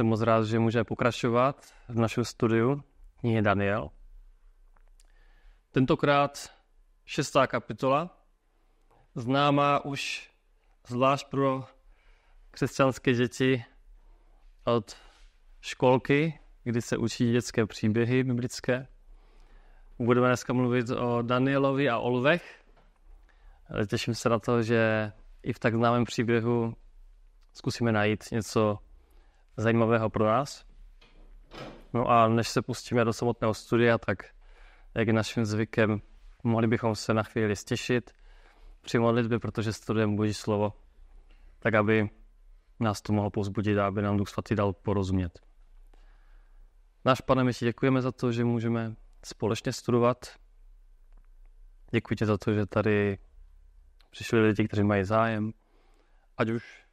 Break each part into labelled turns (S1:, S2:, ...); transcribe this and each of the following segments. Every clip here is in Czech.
S1: jsem moc rád, že můžeme pokračovat v našem studiu knihy Daniel. Tentokrát šestá kapitola, známá už zvlášť pro křesťanské děti od školky, kdy se učí dětské příběhy biblické. Budeme dneska mluvit o Danielovi a o lvech. Těším se na to, že i v tak známém příběhu zkusíme najít něco zajímavého pro nás. No a než se pustíme do samotného studia, tak jak je naším zvykem, mohli bychom se na chvíli stěšit při modlitbě, protože studujeme Boží slovo, tak aby nás to mohlo pozbudit a aby nám Duch Svatý dal porozumět. Náš pane, my ti děkujeme za to, že můžeme společně studovat. Děkuji ti za to, že tady přišli lidi, kteří mají zájem, ať už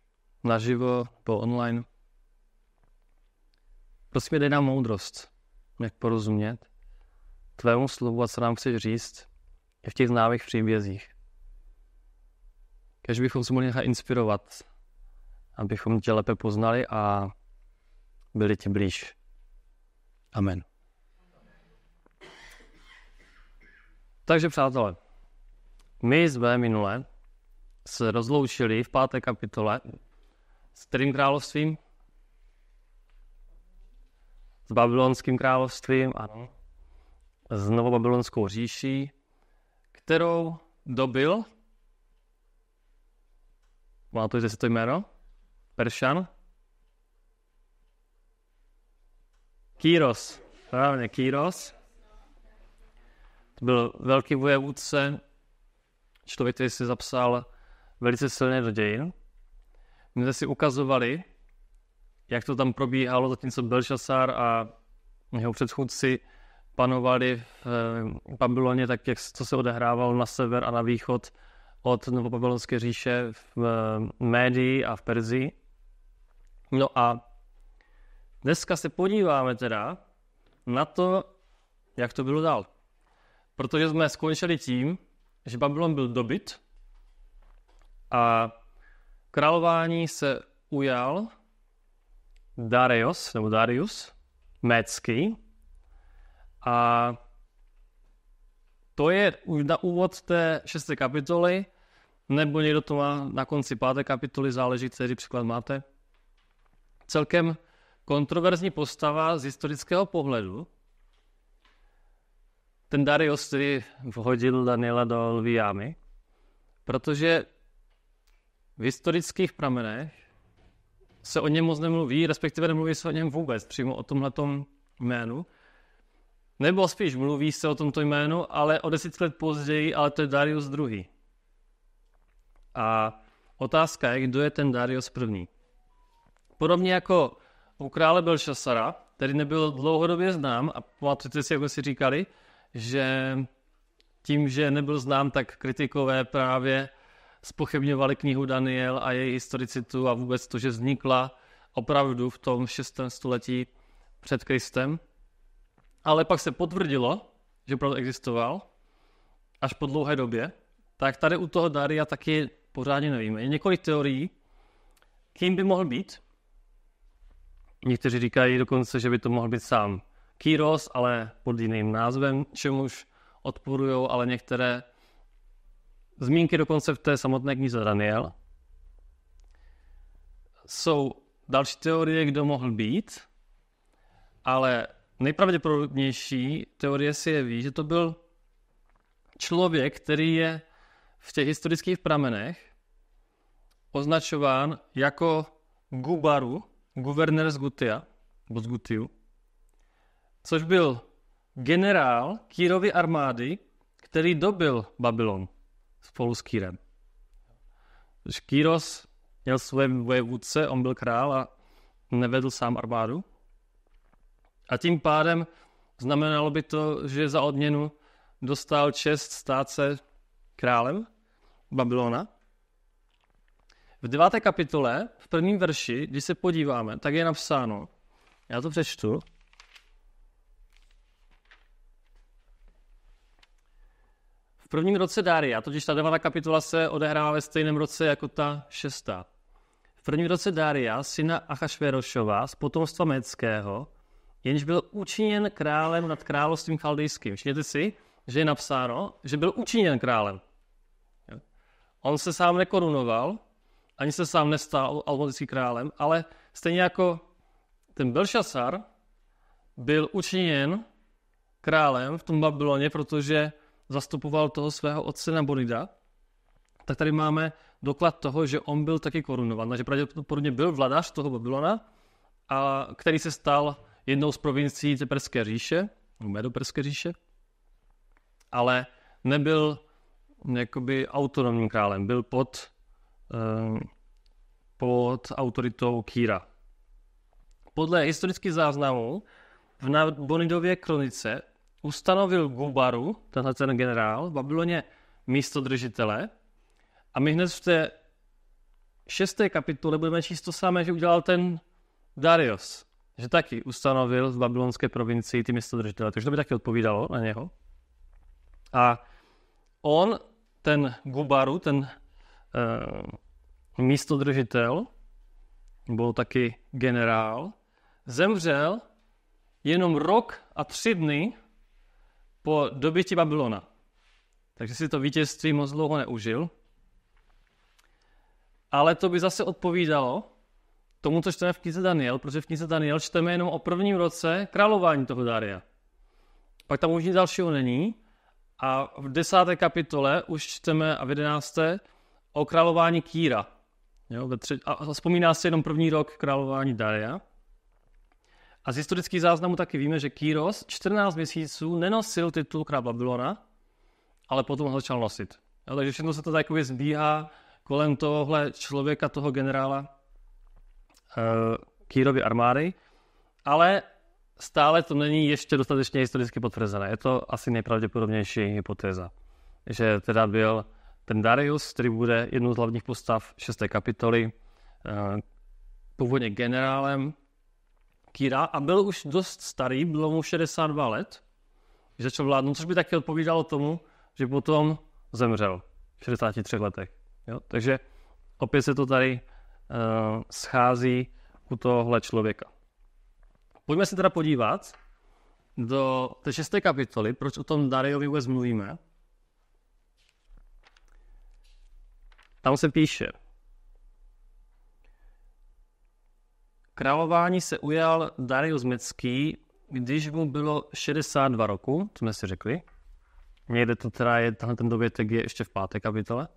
S1: naživo nebo online. Prostě dej nám moudrost, jak porozumět tvému slovu a co nám chceš říct i v těch známých příbězích. Kež bychom se mohli nechat inspirovat, abychom tě lépe poznali a byli ti blíž. Amen. Takže přátelé, my jsme minule se rozloučili v páté kapitole s kterým královstvím? s babylonským královstvím, ano, s novobabylonskou říší, kterou dobil, má to, je to jméno, Peršan, Kýros, právě Kýros, to byl velký vojevůdce, člověk, který si zapsal velice silné do dějin. My jsme si ukazovali, jak to tam probíhalo, zatímco Belšasár a jeho předchůdci panovali eh, v Babyloně, tak jak, co se odehrával na sever a na východ od Novobabylonské říše v eh, Médii a v Perzii. No a dneska se podíváme teda na to, jak to bylo dál. Protože jsme skončili tím, že Babylon byl dobyt a králování se ujal Darius, nebo Darius, Mécký. A to je už na úvod té šesté kapitoly, nebo někdo to má na konci páté kapitoly, záleží, který příklad máte. Celkem kontroverzní postava z historického pohledu. Ten Darius, který vhodil Daniela do lví protože v historických pramenech se o něm moc nemluví, respektive nemluví se o něm vůbec, přímo o tomhle jménu. Nebo spíš mluví se o tomto jménu, ale o deset let později, ale to je Darius II. A otázka je, kdo je ten Darius I. Podobně jako u krále Belšasara, který nebyl dlouhodobě znám, a pamatujte si, jak si říkali, že tím, že nebyl znám, tak kritikové právě spochybňovali knihu Daniel a její historicitu a vůbec to, že vznikla opravdu v tom 6. století před Kristem. Ale pak se potvrdilo, že opravdu existoval, až po dlouhé době. Tak tady u toho Daria taky pořádně nevíme. Je několik teorií, kým by mohl být. Někteří říkají dokonce, že by to mohl být sám Kýros, ale pod jiným názvem, čemuž odporují, ale některé zmínky dokonce v té samotné knize Daniel. Jsou další teorie, kdo mohl být, ale nejpravděpodobnější teorie si je ví, že to byl člověk, který je v těch historických pramenech označován jako Gubaru, guvernér z Gutia, z Gutiu, což byl generál Kírovy armády, který dobil Babylon spolu s Kýrem. Kýros měl svoje vůdce, on byl král a nevedl sám armádu. A tím pádem znamenalo by to, že za odměnu dostal čest stát se králem Babylona. V deváté kapitole, v prvním verši, když se podíváme, tak je napsáno, já to přečtu, V prvním roce a totiž ta devátá kapitola se odehrává ve stejném roce jako ta šestá. V prvním roce Daria, syna Achašverošova z potomstva Meckého, jenž byl učiněn králem nad královstvím chaldejským. Všimněte si, že je napsáno, že byl učiněn králem. On se sám nekorunoval, ani se sám nestal almodickým králem, ale stejně jako ten Belšasar byl učiněn králem v tom Babyloně, protože zastupoval toho svého otce na Bonida, tak tady máme doklad toho, že on byl taky korunovan, že pravděpodobně byl vladař toho Babylona, a který se stal jednou z provincií té Perské říše, Medoperské říše, ale nebyl mm, jakoby autonomním králem, byl pod, eh, pod autoritou Kýra. Podle historických záznamů v Bonidově kronice ustanovil Gubaru, tenhle ten generál, v Babyloně místo držitele. A my hned v té šesté kapitole budeme číst to samé, že udělal ten Darius, že taky ustanovil v babylonské provincii ty místodržitele, takže to by taky odpovídalo na něho. A on, ten Gubaru, ten uh, místodržitel, byl taky generál, zemřel jenom rok a tři dny po dobytí Babylona. Takže si to vítězství moc dlouho neužil. Ale to by zase odpovídalo tomu, co čteme v knize Daniel, protože v knize Daniel čteme jenom o prvním roce králování toho Daria. Pak tam už nic dalšího není a v desáté kapitole už čteme a v jedenácté o králování Kýra. Jo, ve tři, a vzpomíná se jenom první rok králování Daria. A z historických záznamů taky víme, že Kýros 14 měsíců nenosil titul král Babylona, ale potom ho začal nosit. Jo, takže všechno se to takově zbíhá kolem tohohle člověka, toho generála uh, eh, Kýrovy armády, ale stále to není ještě dostatečně historicky potvrzené. Je to asi nejpravděpodobnější hypotéza, že teda byl ten Darius, který bude jednou z hlavních postav šesté kapitoly, uh, původně generálem Kira a byl už dost starý, bylo mu 62 let, když začal vládnout, což by taky odpovídalo tomu, že potom zemřel v 63 letech. Jo? Takže opět se to tady uh, schází u tohle člověka. Pojďme se teda podívat do té šesté kapitoly, proč o tom Dariovi vůbec mluvíme. Tam se píše, Králování se ujal Darius Mecký, když mu bylo 62 roku, jsme si řekli. Někde to teda je, tenhle ten dovětek je ještě v páté kapitole.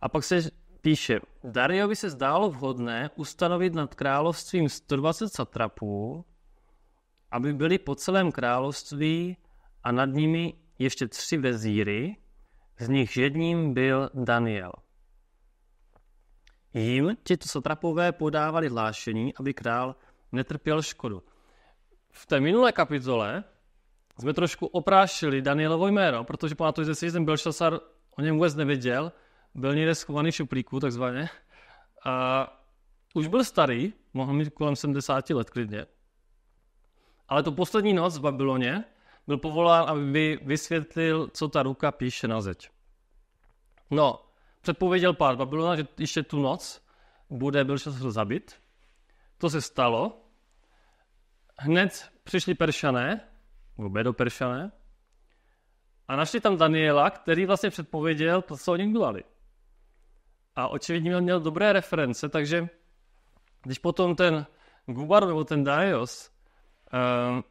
S1: A pak se píše, Dariovi se zdálo vhodné ustanovit nad královstvím 120 satrapů, aby byli po celém království a nad nimi ještě tři vezíry, z nich jedním byl Daniel. Jim tito satrapové podávali hlášení, aby král netrpěl škodu. V té minulé kapitole jsme trošku oprášili Danielovo jméno, protože pamatujete si, že ten Belšasar o něm vůbec nevěděl, byl někde schovaný v šuplíku takzvaně. A už byl starý, mohl mít kolem 70 let klidně. Ale tu poslední noc v Babyloně byl povolán, aby vysvětlil, co ta ruka píše na zeď. No, předpověděl pár Babylona, že ještě tu noc bude Belšazar zabit. To se stalo. Hned přišli Peršané, nebo Peršané, a našli tam Daniela, který vlastně předpověděl to, co oni dělali. A očividně měl, měl dobré reference, takže když potom ten Gubar nebo ten Darius um,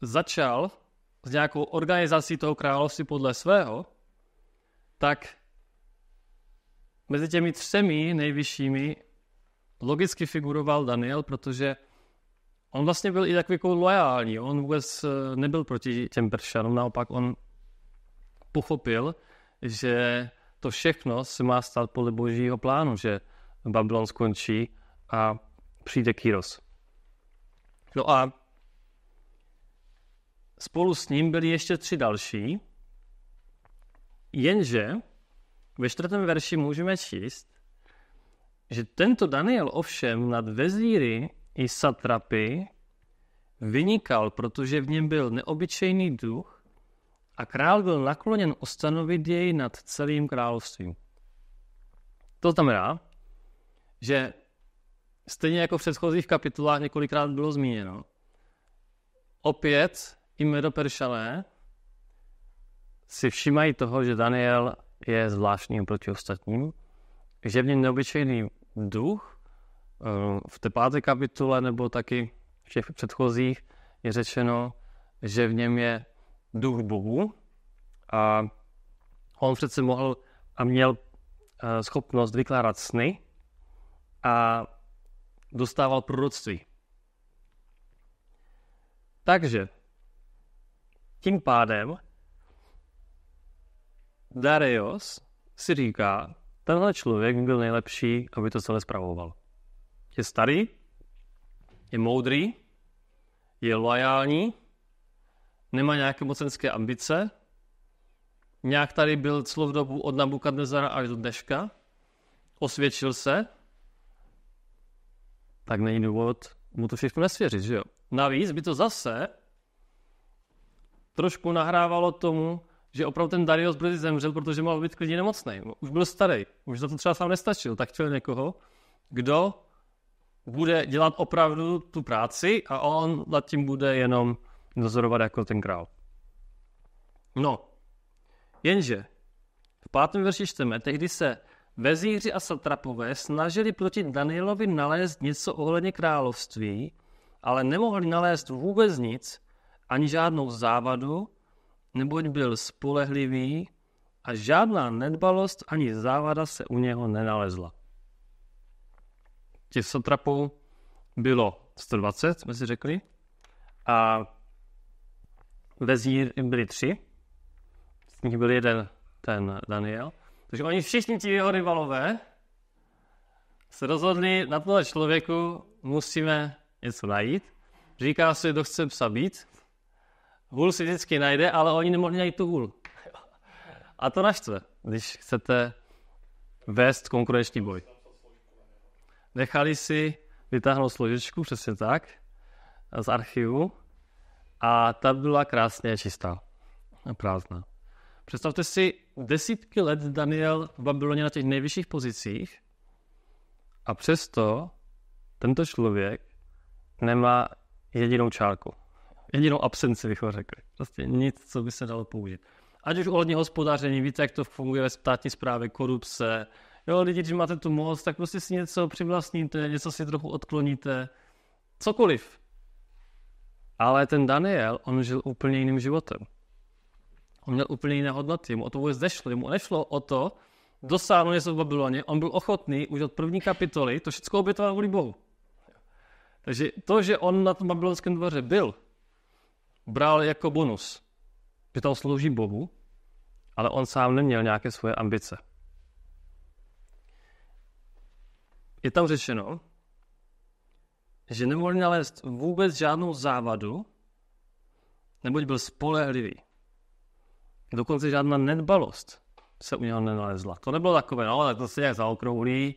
S1: začal s nějakou organizací toho království podle svého, tak Mezi těmi třemi nejvyššími logicky figuroval Daniel, protože on vlastně byl i takový jako loajální. On vůbec eh, nebyl proti těm pršanům, naopak on pochopil, že to všechno se má stát podle božího plánu, že Babylon skončí a přijde Kyros. No a spolu s ním byli ještě tři další, jenže ve čtvrtém verši můžeme číst, že tento Daniel ovšem nad vezíry i satrapy vynikal, protože v něm byl neobyčejný duch a král byl nakloněn ustanovit jej nad celým královstvím. To znamená, že stejně jako v předchozích kapitolách několikrát bylo zmíněno, opět i Medoperšané si všimají toho, že Daniel je zvláštní oproti ostatním, že v něm neobyčejný duch. Eh, v té páté kapitule nebo taky v těch předchozích je řečeno, že v něm je duch Bohu a on přece mohl a měl eh, schopnost vykládat sny a dostával proroctví. Takže tím pádem Darius si říká, tenhle člověk byl nejlepší, aby to celé spravoval. Je starý, je moudrý, je loajální, nemá nějaké mocenské ambice, nějak tady byl celou dobu od Nabukadnezara až do dneška, osvědčil se, tak není důvod mu to všechno nesvěřit, že jo? Navíc by to zase trošku nahrávalo tomu, že opravdu ten Darius brzy zemřel, protože mohl být klidně nemocný. Už byl starý, už za to třeba sám nestačil, tak chtěl někoho, kdo bude dělat opravdu tu práci a on nad tím bude jenom dozorovat jako ten král. No, jenže v pátém verši čteme, tehdy se vezíři a satrapové snažili proti Danielovi nalézt něco ohledně království, ale nemohli nalézt vůbec nic, ani žádnou závadu, neboť byl spolehlivý a žádná nedbalost ani závada se u něho nenalezla. Těch satrapů bylo 120, jsme si řekli, a vezír byli tři, z nich byl jeden ten Daniel. Takže oni všichni ti jeho rivalové se rozhodli na tohle člověku musíme něco najít. Říká se, kdo chce psa být, Hůl si vždycky najde, ale oni nemohli najít tu hůl. A to naštve, když chcete vést konkurenční boj. Nechali si vytáhnout složičku, přesně tak, z archivu a ta byla krásně čistá a prázdná. Představte si, desítky let Daniel v Babyloně na těch nejvyšších pozicích a přesto tento člověk nemá jedinou čárku jedinou absenci, bychom řekli. Prostě nic, co by se dalo použít. Ať už ohledně hospodaření, víte, jak to funguje ve státní správě, korupce. Jo, lidi, když máte tu moc, tak prostě si něco přivlastníte, něco si trochu odkloníte, cokoliv. Ale ten Daniel, on žil úplně jiným životem. On měl úplně jiné hodnoty, mu o to vůbec nešlo, mu nešlo o to dosáhnout něco v Babyloně, on byl ochotný už od první kapitoly to všechno obětovat vůli Bohu. Takže to, že on na tom babylonském dvoře byl, bral jako bonus, že tam slouží Bohu, ale on sám neměl nějaké svoje ambice. Je tam řečeno, že nemohl nalézt vůbec žádnou závadu, neboť byl spolehlivý. Dokonce žádná nedbalost se u něho nenalezla. To nebylo takové, no, ale to se nějak zaokrouhlí,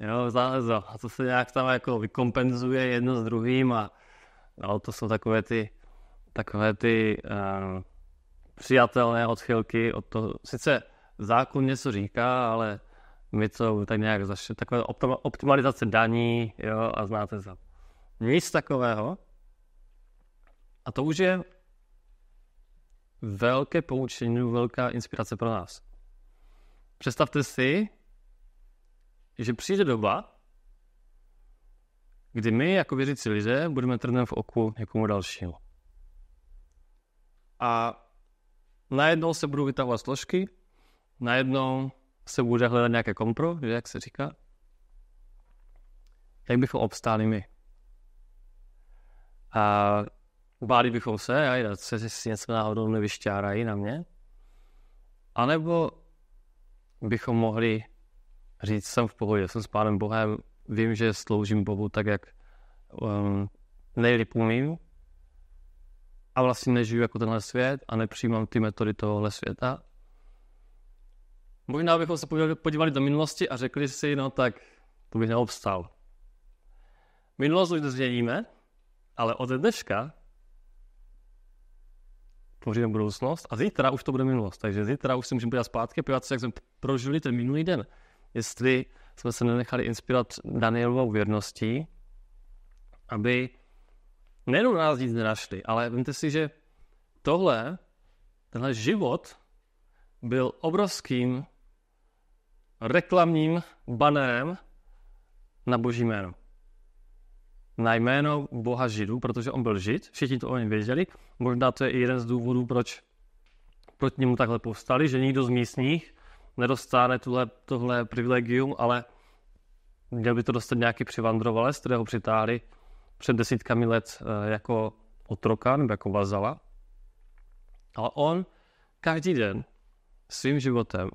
S1: jo, za, za, a to se nějak tam jako vykompenzuje jedno s druhým a no, to jsou takové ty takové ty uh, přijatelné odchylky od toho. Sice zákon něco říká, ale my to tak nějak zašli, takové optimalizace daní, jo, a znáte za Nic takového. A to už je velké poučení, velká inspirace pro nás. Představte si, že přijde doba, kdy my jako věřící lidé budeme trnem v oku někomu dalšímu. A najednou se budou vytahovat složky, najednou se bude hledat nějaké kompro, že jak se říká. Jak bychom obstáli my? A báli bychom se, a se si něco náhodou nevyšťárají na mě. A nebo bychom mohli říct, jsem v pohodě, jsem s pánem Bohem, vím, že sloužím Bohu tak, jak um, nejlíp umím, a vlastně nežiju jako tenhle svět a nepřijímám ty metody tohohle světa. Možná bychom se podívali do minulosti a řekli si, no tak to bych neobstal. Minulost už změníme, ale od dneška tvoříme budoucnost a zítra už to bude minulost. Takže zítra už si můžeme podívat zpátky a podívat se, jak jsme prožili ten minulý den. Jestli jsme se nenechali inspirovat Danielovou věrností, aby Nejenom nás nic nenašli, ale vímte si, že tohle, tenhle život byl obrovským reklamním banerem na boží jméno. Na jméno boha židů, protože on byl žid, všichni to o něm věděli. Možná to je i jeden z důvodů, proč proti němu takhle povstali, že nikdo z místních nedostane tuhle, tohle privilegium, ale měl by to dostat nějaký přivandrovalec, kterého přitáhli před desítkami let eh, jako otroka nebo jako vazala. Ale on každý den svým životem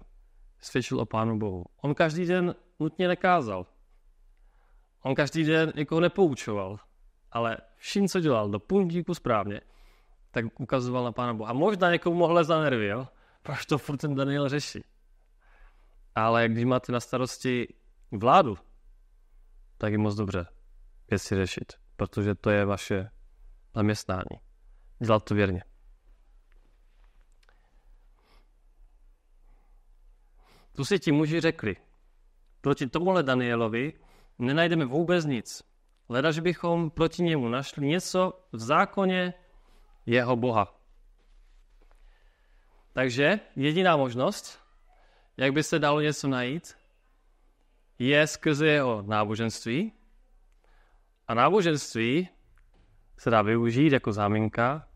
S1: svědčil o Pánu Bohu. On každý den nutně nekázal. On každý den někoho nepoučoval. Ale vším, co dělal do puntíku správně, tak ukazoval na Pána Boha. A možná někomu mohl za nervy, jo? Proč to furt ten Daniel řeší? Ale když máte na starosti vládu, tak je moc dobře věci řešit protože to je vaše zaměstnání. Dělat to věrně. Tu si ti muži řekli, proti tomuhle Danielovi nenajdeme vůbec nic. Ledaž bychom proti němu našli něco v zákoně jeho Boha. Takže jediná možnost, jak by se dalo něco najít, je skrze jeho náboženství, a náboženství se dá využít jako záminka,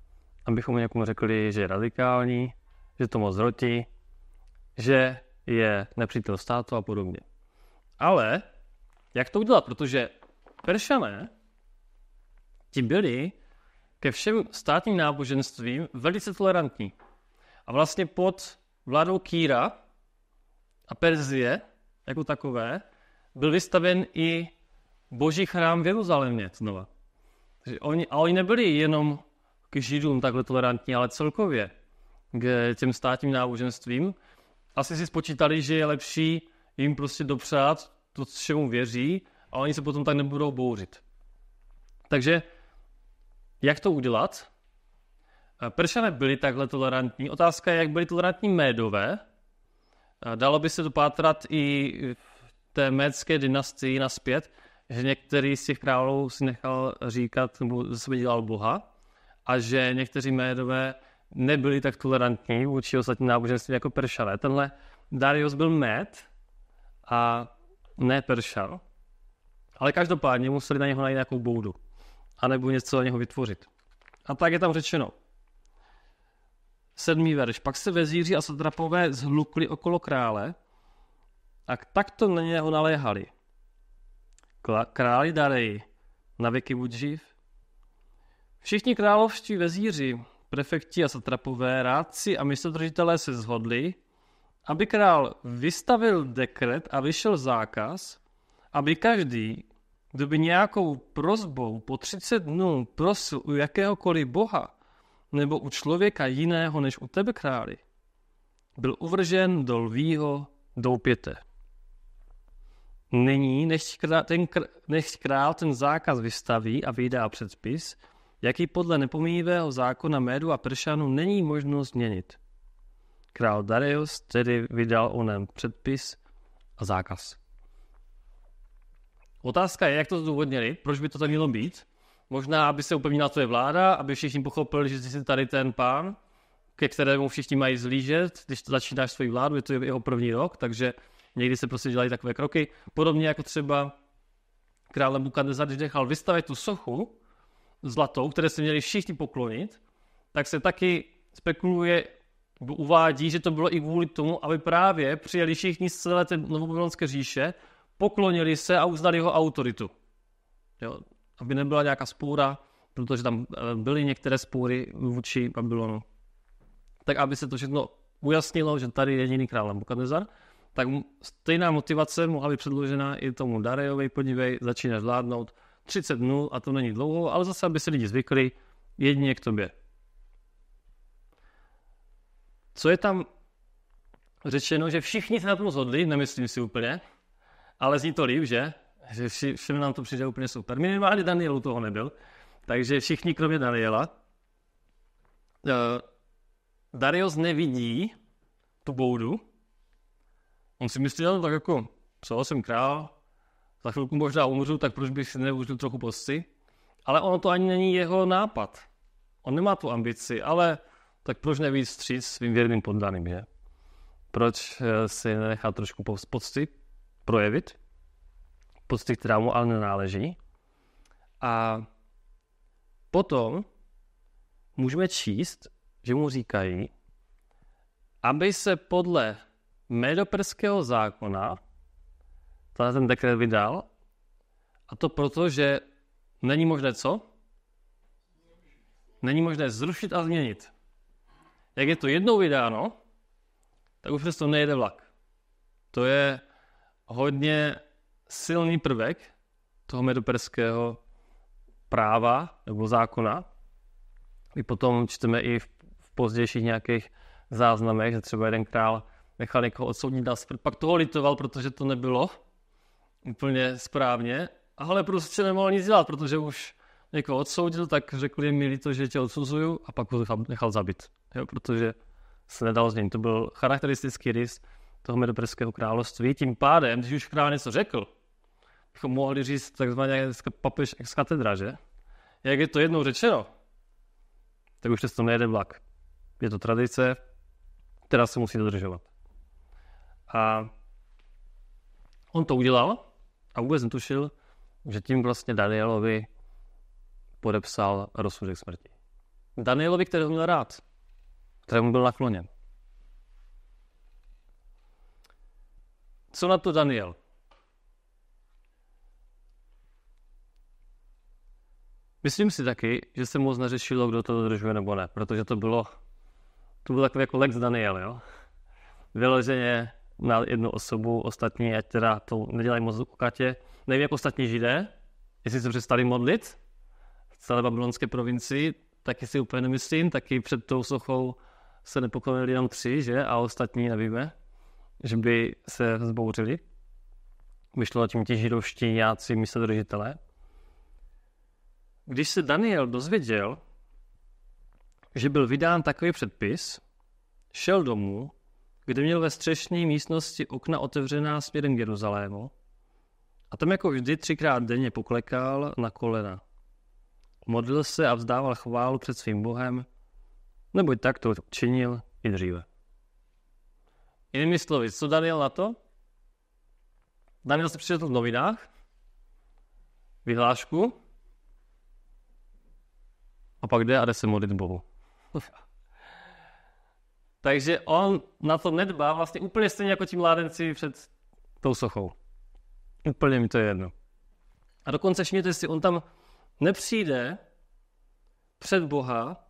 S1: abychom někomu řekli, že je radikální, že to moc zroti, že je nepřítel státu a podobně. Ale jak to udělat? Protože Peršané ti byli ke všem státním náboženstvím velice tolerantní. A vlastně pod vládou Kýra a Perzie jako takové byl vystaven i boží chrám v Jeruzalémě znova. Takže oni, a oni nebyli jenom k židům takhle tolerantní, ale celkově k těm státním náboženstvím. Asi si spočítali, že je lepší jim prostě dopřát to, čemu věří, a oni se potom tak nebudou bouřit. Takže jak to udělat? Peršané byli takhle tolerantní. Otázka je, jak byli tolerantní médové. Dalo by se dopátrat i té médské dynastii naspět, že některý z těch králů si nechal říkat, nebo ze sebe dělal boha, a že někteří médové nebyli tak tolerantní vůči ostatním náboženství jako Peršale. Tenhle Darius byl med a ne Peršal. Ale každopádně museli na něho najít nějakou boudu, anebo něco na něho vytvořit. A tak je tam řečeno. Sedmý verš. Pak se vezíři a satrapové zhlukli okolo krále a takto na něho naléhali – Králi darej, na věky buď živ. Všichni královští vezíři, prefekti a satrapové, rádci a místodržitelé se zhodli, aby král vystavil dekret a vyšel zákaz, aby každý, kdo by nějakou prozbou po 30 dnů prosil u jakéhokoliv boha nebo u člověka jiného než u tebe králi, byl uvržen do lvího doupěte není, než král ten, než král ten zákaz vystaví a vydá předpis, jaký podle nepomíjivého zákona médu a pršanu není možno změnit. Král Darius tedy vydal onem předpis a zákaz. Otázka je, jak to zdůvodnili, proč by to tak mělo být. Možná, aby se upevnila, co je vláda, aby všichni pochopili, že jsi tady ten pán, ke kterému všichni mají zlížet, když začínáš svoji vládu, je to jeho první rok, takže Někdy se prostě dělají takové kroky. Podobně jako třeba krále Bukadnezar, když nechal vystavit tu sochu zlatou, které se měli všichni poklonit, tak se taky spekuluje, uvádí, že to bylo i kvůli tomu, aby právě přijeli všichni z celé té novobylonské říše, poklonili se a uznali jeho autoritu. Jo? Aby nebyla nějaká spoura, protože tam eh, byly některé spory vůči Babylonu. Tak aby se to všechno ujasnilo, že tady je jediný král Nebukadnezar tak stejná motivace mohla být předložena i tomu Darejovi, podívej, začínáš zvládnout 30 dnů a to není dlouho, ale zase, aby se lidi zvykli, jedině k tobě. Co je tam řečeno, že všichni se na tom zhodli, nemyslím si úplně, ale zní to líp, že? Že všem nám to přijde úplně super. Minimálně Daniel u toho nebyl, takže všichni kromě Daniela. Uh, Darius nevidí tu boudu, On si myslel, tak jako co, jsem král, za chvilku možná umřu, tak proč bych si neužil trochu posty? Ale ono to ani není jeho nápad. On nemá tu ambici, ale tak proč nevíc stříc svým věrným poddaným, je? Proč eh, si nenechá trošku pocty projevit? Pocty, která mu ale nenáleží. A potom můžeme číst, že mu říkají, aby se podle medoperského zákona, tenhle ten dekret vydal, a to proto, že není možné co? Není možné zrušit a změnit. Jak je to jednou vydáno, tak už přesto nejede vlak. To je hodně silný prvek toho medoperského práva nebo zákona. My potom čteme i v pozdějších nějakých záznamech, že třeba jeden král nechal někoho odsoudit na smrt. Pak toho litoval, protože to nebylo úplně správně, ale prostě nemohl nic dělat, protože už někoho odsoudil, tak řekli mi to, že tě odsuzuju a pak ho nechal zabít, jo, protože se nedal změnit. To byl charakteristický rys toho medoperského království. Tím pádem, když už král něco řekl, bychom mohli říct takzvaně papež ex katedra, že? Jak je to jednou řečeno, tak už přes to nejede vlak. Je to tradice, která se musí dodržovat. A on to udělal a vůbec netušil, že tím vlastně Danielovi podepsal rozsudek smrti. Danielovi, kterého měl rád, kterému byl nakloněn. Co na to Daniel? Myslím si taky, že se moc neřešilo, kdo to dodržuje nebo ne, protože to bylo, to bylo takové jako Lex Daniel, jo? Vyloženě na jednu osobu, ostatní, ať teda to nedělají moc ukatě. Nevím, jak ostatní židé, jestli se přestali modlit v celé babylonské provincii, taky si úplně nemyslím, taky před tou sochou se nepoklonili jenom tři, že? A ostatní nevíme, že by se zbouřili. Vyšlo tím ti židovští jáci místodržitelé. Když se Daniel dozvěděl, že byl vydán takový předpis, šel domů kde měl ve střešní místnosti okna otevřená směrem k Jeruzalému a tam jako vždy třikrát denně poklekal na kolena. Modlil se a vzdával chválu před svým Bohem, neboť tak to činil i dříve. Jinými slovy, co Daniel na to? Daniel se přišel v novinách, vyhlášku a pak jde a jde se modlit Bohu. Takže on na to nedbá vlastně úplně stejně jako ti mládenci před tou sochou. Úplně mi to je jedno. A dokonce všimněte si, on tam nepřijde před Boha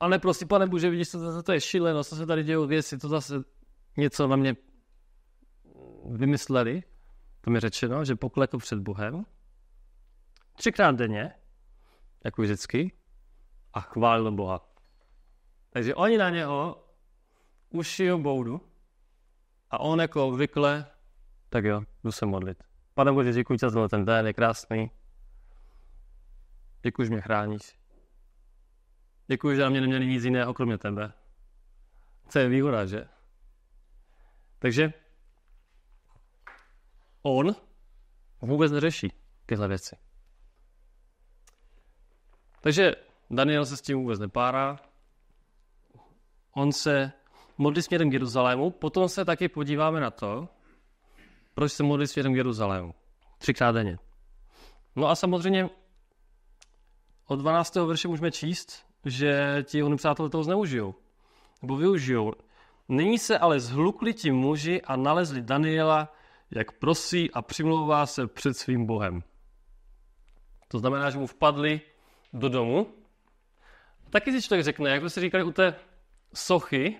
S1: a neprosí, pane Bože, vidíš, to, to, to je šileno, co se tady dějou věci, to zase něco na mě vymysleli. To mi řečeno, že poklekl před Bohem třikrát denně, jako vždycky, a chválil Boha. Takže oni na něho ušijou boudu a on jako obvykle, tak jo, jdu se modlit. Pane Bože, děkuji za ten den, je krásný. Děkuji, že mě chráníš. Děkuji, že na mě neměli nic jiného, kromě tebe. Co je výhoda, že? Takže on vůbec neřeší tyhle věci. Takže Daniel se s tím vůbec nepárá, on se modlí směrem k Jeruzalému, potom se taky podíváme na to, proč se modlí směrem k Jeruzalému. Třikrát denně. No a samozřejmě od 12. verše můžeme číst, že ti jeho nepřátelé toho zneužijou. Nebo využijou. Nyní se ale zhlukli ti muži a nalezli Daniela, jak prosí a přimlouvá se před svým Bohem. To znamená, že mu vpadli do domu. Taky si člověk řekne, jak to si říkali u té sochy,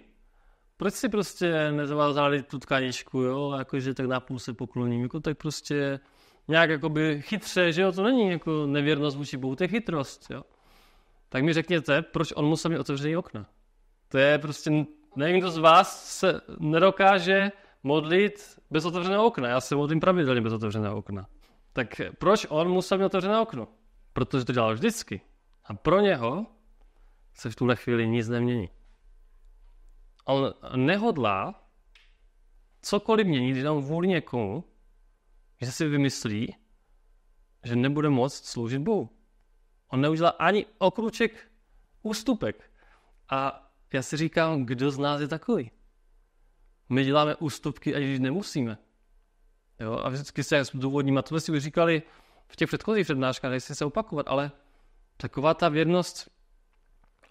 S1: proč si prostě nezavázali tu tkaničku, jo, jakože tak napůl se pokloním, jako tak prostě nějak jakoby chytře, že jo, to není jako nevěrnost vůči Bohu, to je chytrost, jo. Tak mi řekněte, proč on musel mít otevřený okna? To je prostě, nevím, kdo z vás se nedokáže modlit bez otevřeného okna. Já se modlím pravidelně bez otevřeného okna. Tak proč on musel mít otevřené okno? Protože to dělal vždycky. A pro něho se v tuhle chvíli nic nemění on nehodlá cokoliv měnit jenom vůli někomu, že si vymyslí, že nebude moct sloužit Bohu. On neudělá ani okruček ústupek. A já si říkám, kdo z nás je takový? My děláme ústupky, až když nemusíme. Jo? A vždycky se důvodním, a to jsme si už říkali v těch předchozích přednáškách, nechci se opakovat, ale taková ta věrnost,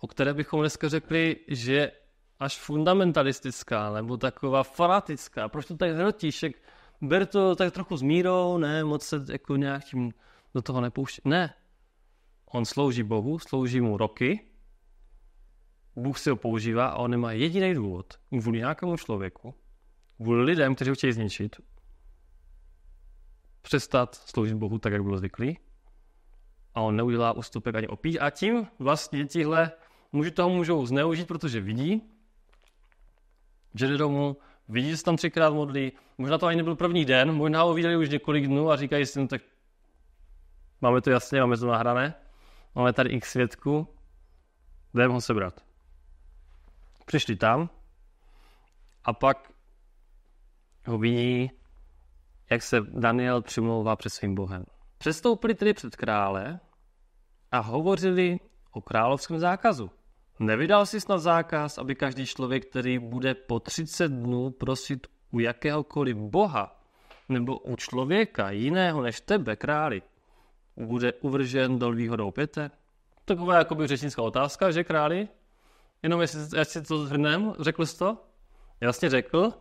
S1: o které bychom dneska řekli, že až fundamentalistická, nebo taková fanatická. Proč to tak hrotíš? Jak ber to tak trochu s mírou, ne, moc se jako nějak tím do toho nepouští. Ne. On slouží Bohu, slouží mu roky, Bůh si ho používá a on nemá jediný důvod kvůli nějakému člověku, kvůli lidem, kteří ho chtějí zničit, přestat sloužit Bohu tak, jak bylo zvyklý. A on neudělá ústupek ani opíš. A tím vlastně tihle muži toho můžou zneužít, protože vidí, že jde domů, vidí, že se tam třikrát modlí, možná to ani nebyl první den, možná ho viděli už několik dnů a říkají si, no tak máme to jasně, máme to nahrané, máme tady x svědků, jdeme ho sebrat. Přišli tam a pak ho vidí, jak se Daniel přimlouvá před svým Bohem. Přestoupili tedy před krále a hovořili o královském zákazu. Nevydal jsi snad zákaz, aby každý člověk, který bude po 30 dnů prosit u jakéhokoliv boha nebo u člověka jiného než tebe, králi, bude uvržen do výhodou pěte? Taková jakoby řečnická otázka, že králi? Jenom jestli, jestli to zhrnem, řekl jsi to? Jasně řekl.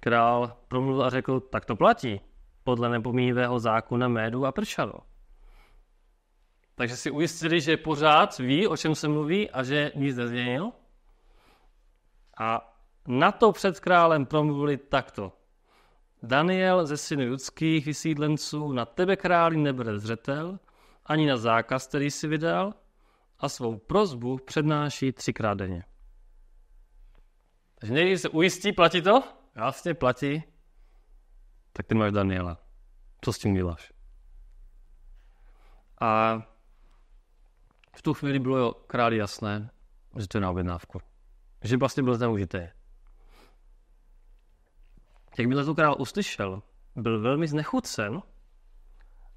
S1: Král promluvil a řekl, tak to platí, podle nepomínivého zákona médu a pršalo. Takže si ujistili, že pořád ví, o čem se mluví a že nic nezměnil. A na to před králem promluvili takto. Daniel ze synů judských vysídlenců na tebe králi nebere zřetel, ani na zákaz, který si vydal, a svou prozbu přednáší třikrát denně. Takže někdy se ujistí, platí to? Vlastně platí. Tak ty máš Daniela. Co s tím děláš? A v tu chvíli bylo králi jasné, že to je na objednávku. Že vlastně byl zneužitý. Jakmile to král uslyšel, byl velmi znechucen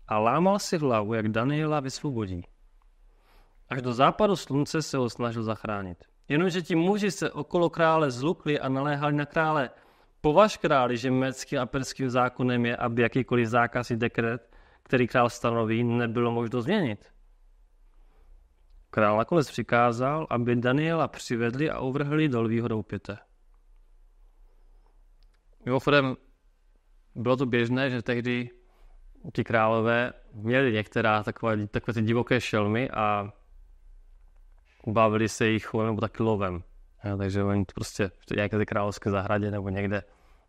S1: a lámal si hlavu, jak Daniela vysvobodí. Až do západu slunce se ho snažil zachránit. Jenomže ti muži se okolo krále zlukli a naléhali na krále. Považ králi, že méckým a perským zákonem je, aby jakýkoliv zákaz i dekret, který král stanoví, nebylo možno změnit. Král nakonec přikázal, aby Daniela přivedli a uvrhli do lvího doupěte. Mimochodem, bylo to běžné, že tehdy ti králové měli některá takové, takové ty divoké šelmy a bavili se jich chovem nebo taky lovem. Ja, takže oni prostě v nějaké ty královské zahradě nebo někde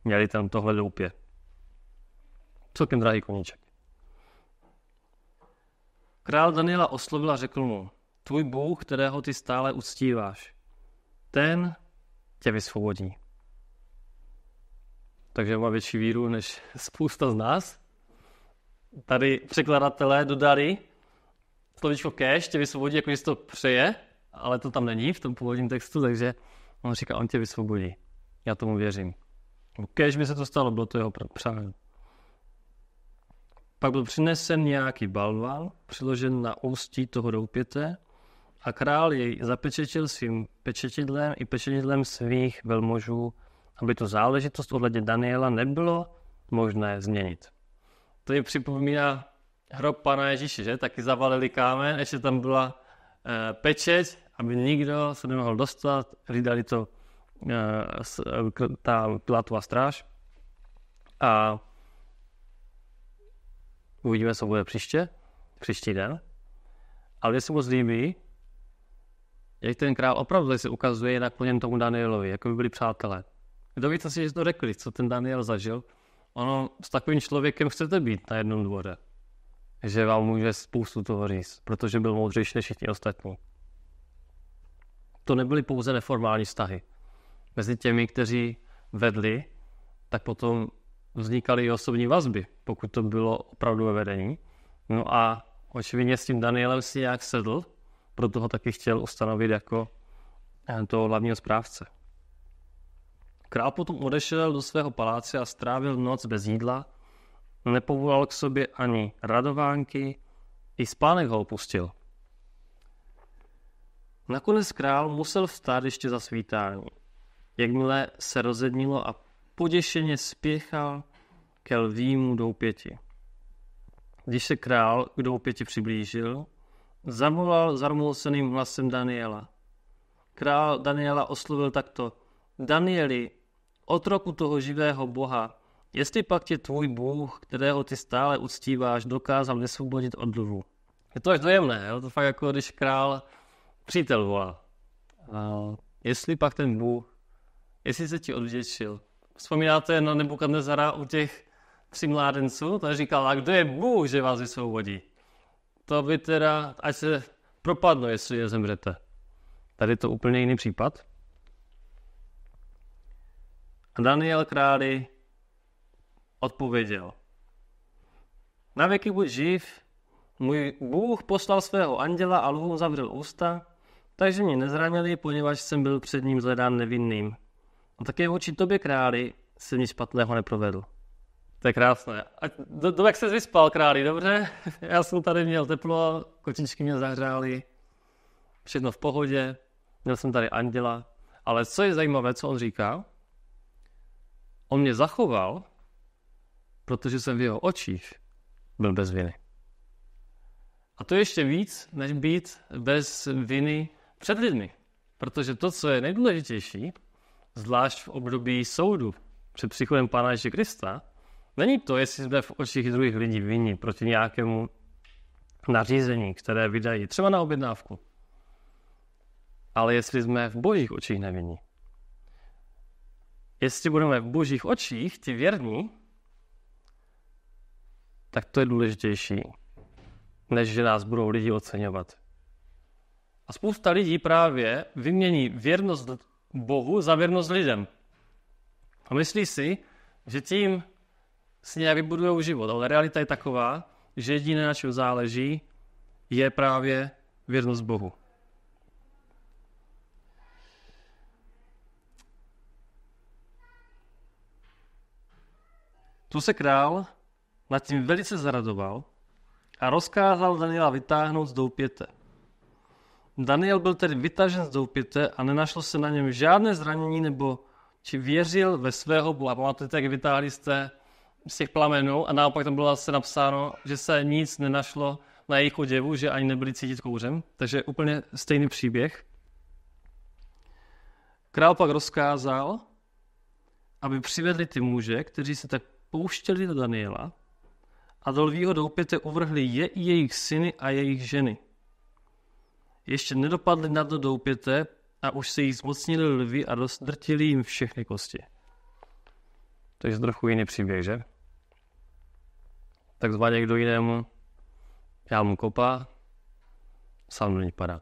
S1: měli tam tohle doupě. Celkem drahý koníček. Král Daniela oslovil a řekl mu, tvůj Bůh, kterého ty stále uctíváš, ten tě vysvobodí. Takže má větší víru než spousta z nás. Tady překladatelé dodali slovičko cash, tě vysvobodí, jako to přeje, ale to tam není v tom původním textu, takže on říká, on tě vysvobodí. Já tomu věřím. Cash mi se to stalo, bylo to jeho přání. Pak byl přinesen nějaký balval, přiložen na ústí toho doupěte, a král jej zapečetil svým pečetidlem i pečetidlem svých velmožů, aby tu záležitost ohledně Daniela nebylo možné změnit. To je připomíná hrob pana Ježíše, že? Taky zavalili kámen, ještě tam byla e, pečeť, aby nikdo se nemohl dostat, hlídali to e, s, ta Pilatová stráž. A uvidíme, co bude příště, příští den. Ale mě se moc líbí, jak ten král opravdu se ukazuje nakloněn tomu Danielovi, jako by byli přátelé. Kdo ví, co si to řekli, co ten Daniel zažil. Ono s takovým člověkem chcete být na jednom dvoře. Že vám může spoustu toho říct, protože byl moudřejší než všichni ostatní. To nebyly pouze neformální vztahy. Mezi těmi, kteří vedli, tak potom vznikaly i osobní vazby, pokud to bylo opravdu ve vedení. No a očividně s tím Danielem si nějak sedl proto ho taky chtěl ustanovit jako toho hlavního správce. Král potom odešel do svého paláce a strávil noc bez jídla, nepovolal k sobě ani radovánky, i spánek ho opustil. Nakonec král musel vstát ještě za svítání. Jakmile se rozednilo a poděšeně spěchal ke lvímu doupěti. Když se král k doupěti přiblížil, Zavolal zarmouceným hlasem Daniela. Král Daniela oslovil takto. Danieli, otroku toho živého Boha, jestli pak tě tvůj Bůh, kterého ty stále uctíváš, dokázal vysvobodit od dluhu. Je to až dojemné, jo? to fakt jako když král přítel volá. A jestli pak ten Bůh, jestli se ti odvděčil. Vzpomínáte na Nebukadnezara u těch tři mládenců, to říkal, a kdo je Bůh, že vás vysvobodí? to by teda, ať se propadlo, jestli je zemřete. Tady to úplně jiný případ. A Daniel králi odpověděl. Na věky buď živ, můj Bůh poslal svého anděla a lvům zavřel ústa, takže mě nezranili, poněvadž jsem byl před ním zhledán nevinným. A také vůči tobě králi jsem nic špatného neprovedl. To je krásné. A do, do, jak se vyspal, králi, dobře? Já jsem tady měl teplo, kočičky mě zahřály, všechno v pohodě, měl jsem tady anděla. Ale co je zajímavé, co on říká? On mě zachoval, protože jsem v jeho očích byl bez viny. A to ještě víc, než být bez viny před lidmi. Protože to, co je nejdůležitější, zvlášť v období soudu před příchodem Pána Ježíše Krista, Není to, jestli jsme v očích druhých lidí vinni proti nějakému nařízení, které vydají třeba na objednávku, ale jestli jsme v božích očích nevinni. Jestli budeme v božích očích ti věrní, tak to je důležitější, než že nás budou lidi oceňovat. A spousta lidí právě vymění věrnost Bohu za věrnost lidem. A myslí si, že tím, si nějak vybudují život, ale realita je taková, že jediné, na čem záleží, je právě věrnost Bohu. Tu se král nad tím velice zaradoval a rozkázal Daniela vytáhnout z doupěte. Daniel byl tedy vytažen z doupěte a nenašlo se na něm žádné zranění nebo či věřil ve svého Boha. Pamatujete, jak vytáhli jste z těch plamenů a naopak tam bylo zase napsáno, že se nic nenašlo na jejich oděvu, že ani nebyli cítit kouřem, takže úplně stejný příběh. Král pak rozkázal, aby přivedli ty muže, kteří se tak pouštěli do Daniela a do lvího doupěte uvrhli je i jejich syny a jejich ženy. Ještě nedopadli na to doupěte a už se jich zmocnili lvy a drtili jim všechny kosti. To je trochu jiný příběh, že? takzvaně kdo jinému, já mu kopá, sám do ní padá.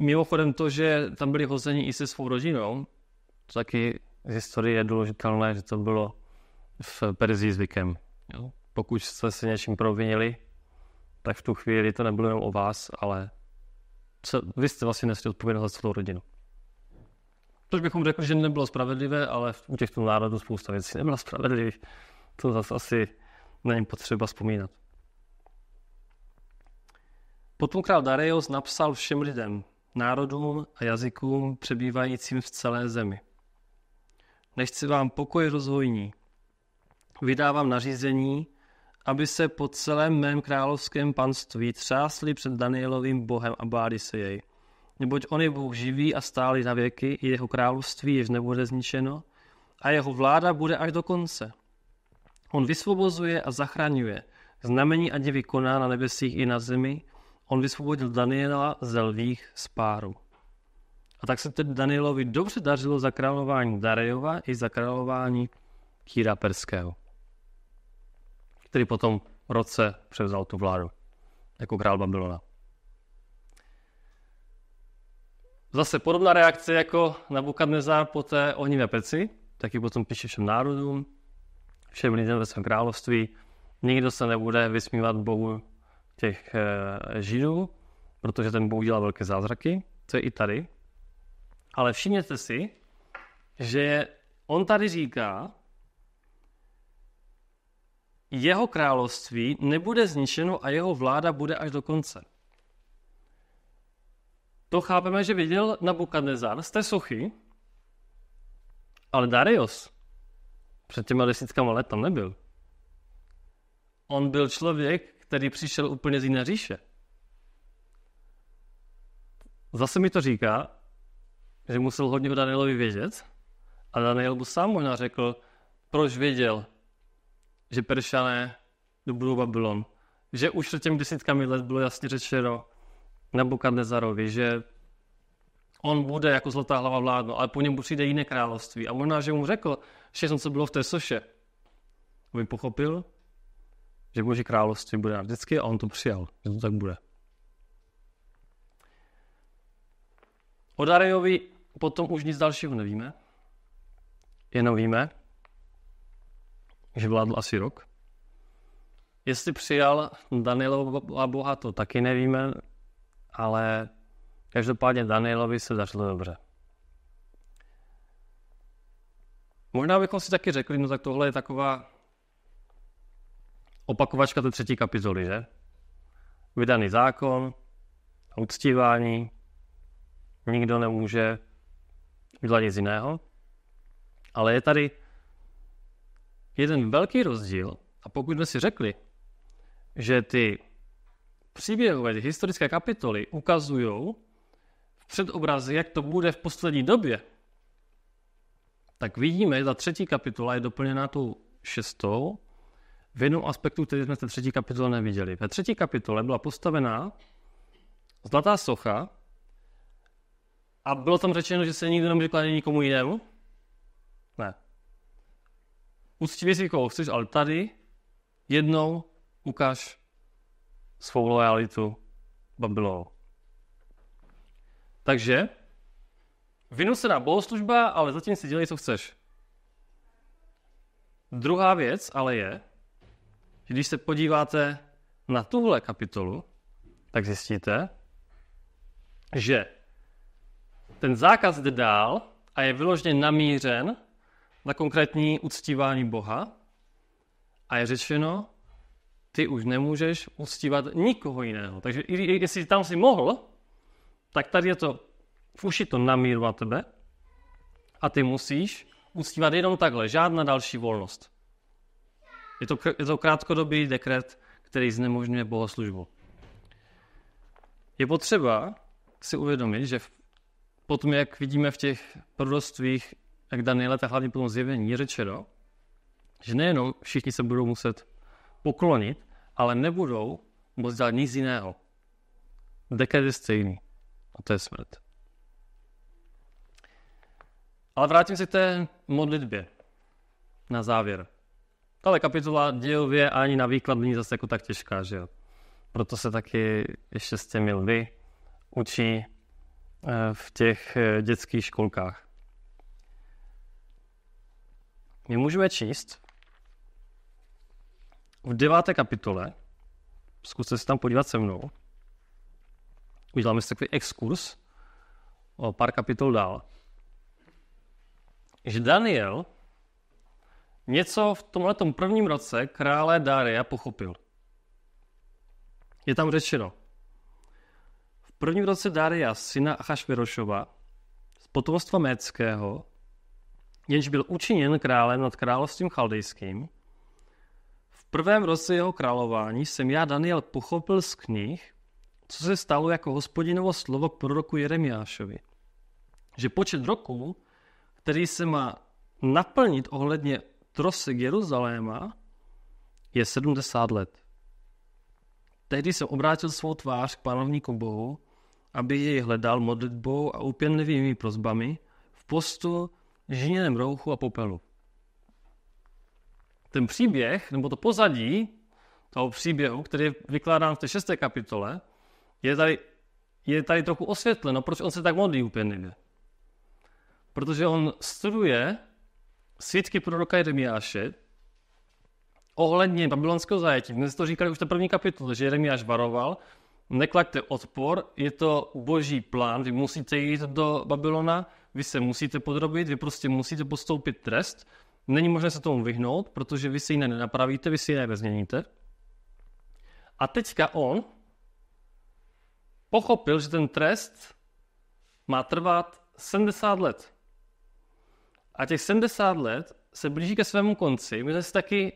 S1: Mimochodem to, že tam byli hozeni i se svou rodinou, to taky z historie je důležitelné, že to bylo v Perzii zvykem. Jo? Pokud jste se něčím provinili, tak v tu chvíli to nebylo jenom o vás, ale co, vy jste vlastně nesli odpovědnost za celou rodinu. Což bychom řekli, že nebylo spravedlivé, ale u těchto národů spousta věcí nebyla spravedlivých. To zase asi není potřeba vzpomínat. Potom král Darius napsal všem lidem, národům a jazykům přebývajícím v celé zemi. Než si vám pokoj rozhojní, vydávám nařízení, aby se po celém mém královském panství třásli před Danielovým bohem a báli se jej. Neboť on je Bůh živý a stálý na věky, jeho království jež nebude zničeno a jeho vláda bude až do konce – On vysvobozuje a zachraňuje. Znamení a divy koná na nebesích i na zemi. On vysvobodil Daniela ze lvých spáru. A tak se tedy Danielovi dobře dařilo za králování Darejova i za králování Kýra Perského, který potom roce převzal tu vládu jako král Babylona. Zase podobná reakce jako na po té ohnivé peci, taky potom píše všem národům, všem lidem ve svém království. Nikdo se nebude vysmívat Bohu těch e, Židů, protože ten Bůh dělá velké zázraky, to je i tady. Ale všimněte si, že on tady říká, jeho království nebude zničeno a jeho vláda bude až do konce. To chápeme, že viděl Nabukadnezar z té sochy, ale Darius před těma desítkama let tam nebyl. On byl člověk, který přišel úplně z jiné říše. Zase mi to říká, že musel hodně o Danielovi vědět a Daniel mu sám možná řekl, proč věděl, že Peršané budou Babylon. Že už před těm desítkami let bylo jasně řečeno Nebukadnezarovi, že on bude jako zlatá hlava vládnout, ale po něm přijde jiné království. A možná, že mu řekl všechno, co bylo v té soše. Aby pochopil, že Boží království bude na vždycky a on to přijal, že to tak bude. O Darejovi potom už nic dalšího nevíme. Jenom víme, že vládl asi rok. Jestli přijal Danielova boha, to taky nevíme, ale Každopádně Danielovi se dařilo dobře. Možná bychom si taky řekli, no tak tohle je taková opakovačka té třetí kapitoly, že? Vydaný zákon, uctívání, nikdo nemůže udělat nic jiného. Ale je tady jeden velký rozdíl. A pokud jsme si řekli, že ty příběhové, ty historické kapitoly ukazují, před jak to bude v poslední době, tak vidíme, že ta třetí kapitola je doplněná tou šestou v jednom aspektu, který jsme v té třetí kapitole neviděli. Ve třetí kapitole byla postavená zlatá socha a bylo tam řečeno, že se nikdo nemůže kladit nikomu jinému. Ne. Uctivě si koho chceš, ale tady jednou ukáž svou lojalitu Babylonu. Takže vynucená bohoslužba, ale zatím si dělej, co chceš. Druhá věc ale je, že když se podíváte na tuhle kapitolu, tak zjistíte, že ten zákaz jde dál a je vyloženě namířen na konkrétní uctívání Boha a je řečeno, ty už nemůžeš uctívat nikoho jiného. Takže i, i, jestli tam si mohl, tak tady je to, v uši to na míru a tebe a ty musíš uctívat jenom takhle, žádná další volnost. Je to, je to krátkodobý dekret, který znemožňuje bohoslužbu. Je potřeba si uvědomit, že potom, jak vidíme v těch proroctvích, jak Daniele, tak hlavně potom zjevení, je řečeno, že nejenom všichni se budou muset poklonit, ale nebudou moc dělat nic jiného. Dekret je stejný. A to je smrt. Ale vrátím se k té modlitbě. Na závěr. Tahle kapitola dějově ani na výklad není zase jako tak těžká, že jo? Proto se taky ještě s těmi lvy učí eh, v těch eh, dětských školkách. My můžeme číst v deváté kapitole, zkuste se tam podívat se mnou, uděláme si takový exkurs o pár kapitol dál, že Daniel něco v tomhle prvním roce krále Daria pochopil. Je tam řečeno, v prvním roce Daria, syna Achašvirošova, z potomstva Méckého, jenž byl učiněn králem nad královstvím chaldejským, v prvém roce jeho králování jsem já, Daniel, pochopil z knih, co se stalo jako hospodinovo slovo k proroku Jeremiášovi. Že počet roků, který se má naplnit ohledně trosy Jeruzaléma, je 70 let. Tehdy se obrátil svou tvář k panovníku Bohu, aby jej hledal modlitbou a úpěnlivými prozbami v postu, žiněném rouchu a popelu. Ten příběh, nebo to pozadí toho příběhu, který je vykládán v té šesté kapitole, je tady, je tady trochu osvětleno, proč on se tak modlí úpěnlivě. Protože on studuje svědky proroka Jeremiáše ohledně babylonského zajetí. Dnes to říkali už té první kapitole, že Jeremiáš varoval, neklaďte odpor, je to boží plán, vy musíte jít do Babylona, vy se musíte podrobit, vy prostě musíte postoupit trest, není možné se tomu vyhnout, protože vy si ji nenapravíte, vy si ji nevezměníte. A teďka on, pochopil, že ten trest má trvat 70 let. A těch 70 let se blíží ke svému konci. My jsme si taky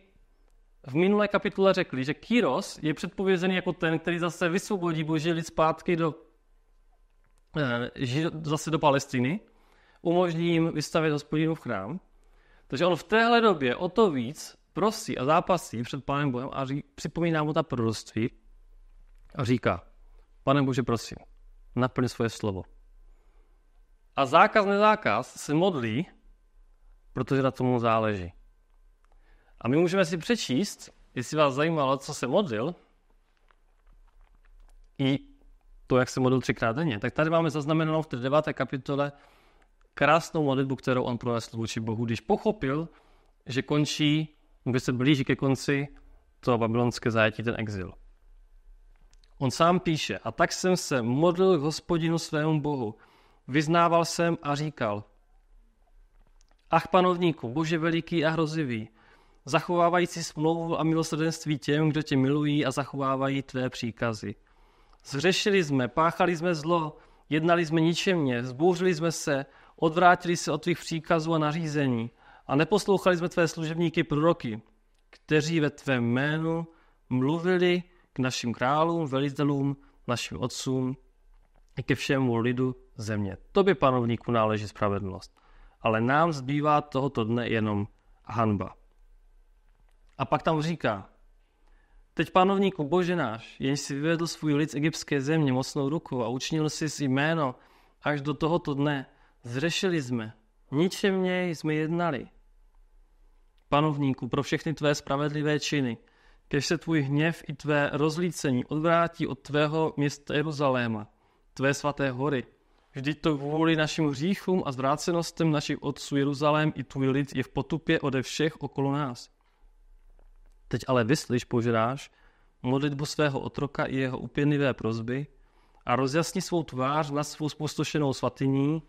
S1: v minulé kapitole řekli, že Kýros je předpovězený jako ten, který zase vysvobodí boží lid zpátky do, eh, zase do Palestiny, umožní jim vystavit hospodinu v chrám. Takže on v téhle době o to víc prosí a zápasí před Pánem Bohem a ří, připomíná mu ta proroctví a říká, Pane Bože, prosím, naplň svoje slovo. A zákaz, nezákaz se modlí, protože na tomu záleží. A my můžeme si přečíst, jestli vás zajímalo, co se modlil, i to, jak se modlil třikrát denně, tak tady máme zaznamenanou v té deváté kapitole krásnou modlitbu, kterou on pronesl vůči Bohu, když pochopil, že končí, když se blíží ke konci to babylonské zajetí, ten exil. On sám píše, a tak jsem se modlil hospodinu svému bohu. Vyznával jsem a říkal, Ach panovníku, bože veliký a hrozivý, zachovávající smlouvu a milosrdenství těm, kdo tě milují a zachovávají tvé příkazy. Zřešili jsme, páchali jsme zlo, jednali jsme ničemně, zbouřili jsme se, odvrátili se od tvých příkazů a nařízení a neposlouchali jsme tvé služebníky proroky, kteří ve tvém jménu mluvili k našim králům, velitelům, našim otcům i ke všemu lidu země. Tobě, panovníku, náleží spravedlnost. Ale nám zbývá tohoto dne jenom hanba. A pak tam říká, Teď, panovníku Bože náš, jenž si vyvedl svůj lid z egyptské země mocnou rukou a učinil si si jméno až do tohoto dne, zřešili jsme, ničem něj jsme jednali. Panovníku, pro všechny tvé spravedlivé činy – kež se tvůj hněv i tvé rozlícení odvrátí od tvého města Jeruzaléma, tvé svaté hory. Vždyť to kvůli našim hříchům a zvrácenostem našich otců Jeruzalém i tvůj lid je v potupě ode všech okolo nás. Teď ale vyslyš, požráš, modlitbu svého otroka i jeho upěnivé prozby a rozjasni svou tvář na svou spustošenou svatyní